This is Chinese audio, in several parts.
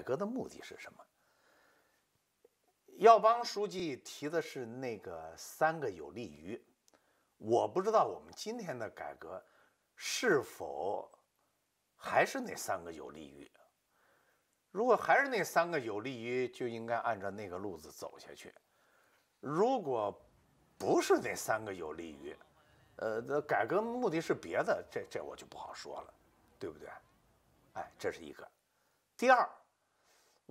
改革的目的是什么？耀邦书记提的是那个三个有利于，我不知道我们今天的改革是否还是那三个有利于。如果还是那三个有利于，就应该按照那个路子走下去。如果不是那三个有利于，呃，改革目的是别的，这这我就不好说了，对不对？哎，这是一个。第二。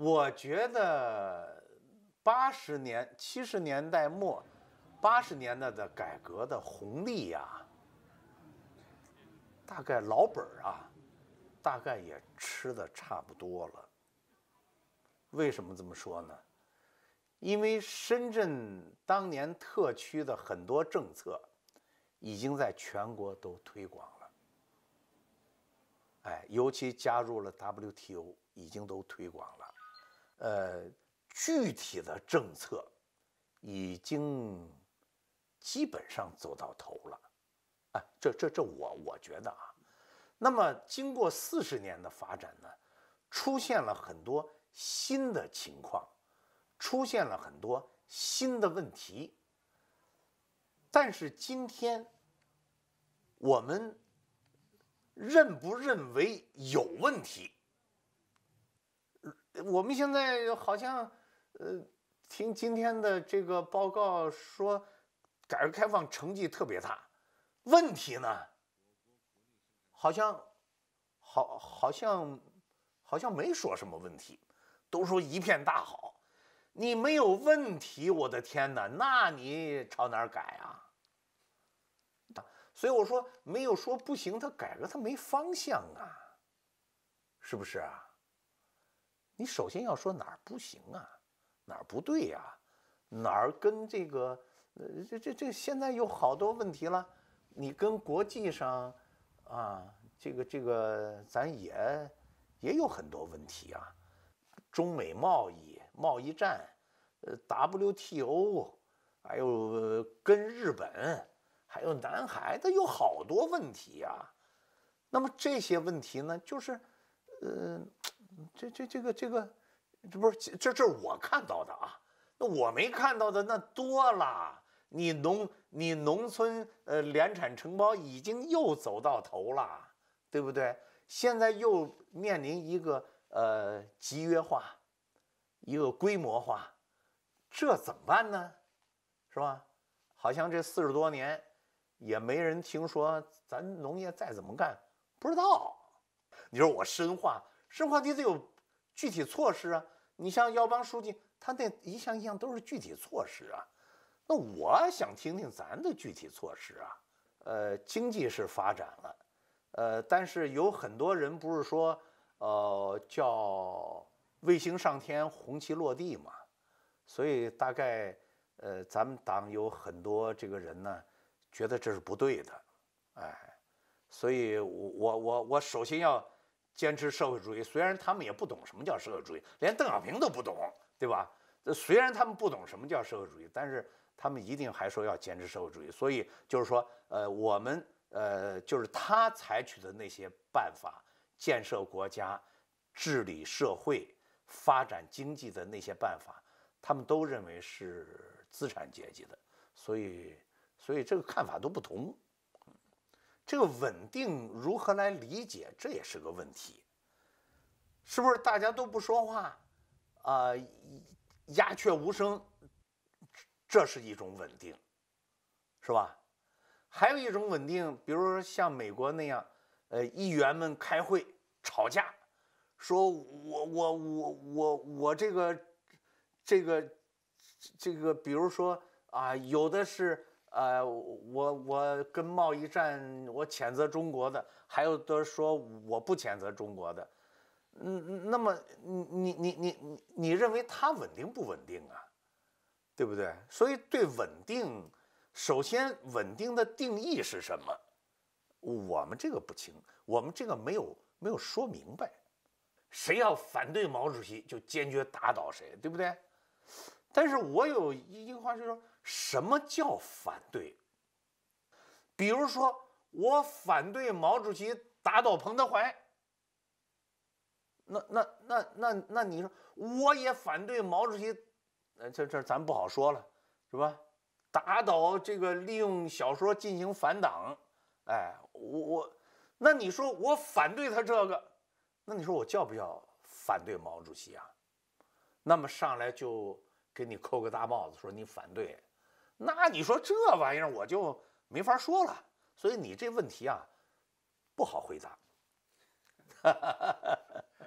我觉得八十年、七十年代末、八十年代的改革的红利呀，大概老本儿啊，大概也吃的差不多了。为什么这么说呢？因为深圳当年特区的很多政策，已经在全国都推广了。哎，尤其加入了 WTO，已经都推广了。呃，具体的政策已经基本上走到头了，啊，这这这我我觉得啊，那么经过四十年的发展呢，出现了很多新的情况，出现了很多新的问题，但是今天我们认不认为有问题？我们现在好像，呃，听今天的这个报告说，改革开放成绩特别大，问题呢，好像好，好像好像没说什么问题，都说一片大好，你没有问题，我的天哪，那你朝哪儿改啊？啊，所以我说没有说不行，他改革他没方向啊，是不是啊？你首先要说哪儿不行啊，哪儿不对呀，哪儿跟这个……呃，这这这，现在有好多问题了。你跟国际上，啊，这个这个，咱也也有很多问题啊。中美贸易、贸易战，呃，WTO，还有跟日本，还有南海，它有好多问题啊。那么这些问题呢，就是，呃。这这这个这个，这不是这这是我看到的啊，那我没看到的那多了。你农你农村呃，联产承包已经又走到头了，对不对？现在又面临一个呃集约化，一个规模化，这怎么办呢？是吧？好像这四十多年也没人听说咱农业再怎么干，不知道。你说我深化。深化改革得有具体措施啊！你像耀邦书记，他那一项一项都是具体措施啊。那我想听听咱的具体措施啊。呃，经济是发展了，呃，但是有很多人不是说，呃，叫卫星上天，红旗落地嘛。所以大概，呃，咱们党有很多这个人呢，觉得这是不对的。哎，所以我我我我首先要。坚持社会主义，虽然他们也不懂什么叫社会主义，连邓小平都不懂，对吧？虽然他们不懂什么叫社会主义，但是他们一定还说要坚持社会主义。所以就是说，呃，我们呃，就是他采取的那些办法，建设国家、治理社会、发展经济的那些办法，他们都认为是资产阶级的，所以，所以这个看法都不同。这个稳定如何来理解？这也是个问题，是不是大家都不说话，啊，鸦雀无声，这是一种稳定，是吧？还有一种稳定，比如说像美国那样，呃，议员们开会吵架，说我我我我我这个这个这个，比如说啊，有的是。呃，我我跟贸易战，我谴责中国的，还有的说我不谴责中国的，嗯，那么你你你你你你认为它稳定不稳定啊？对不对？所以对稳定，首先稳定的定义是什么？我们这个不清，我们这个没有没有说明白。谁要反对毛主席，就坚决打倒谁，对不对？但是我有一句话就说。什么叫反对？比如说，我反对毛主席打倒彭德怀。那那那那那，你说我也反对毛主席，这这咱不好说了，是吧？打倒这个利用小说进行反党，哎，我我，那你说我反对他这个，那你说我叫不叫反对毛主席啊？那么上来就给你扣个大帽子，说你反对。那你说这玩意儿我就没法说了，所以你这问题啊不好回答。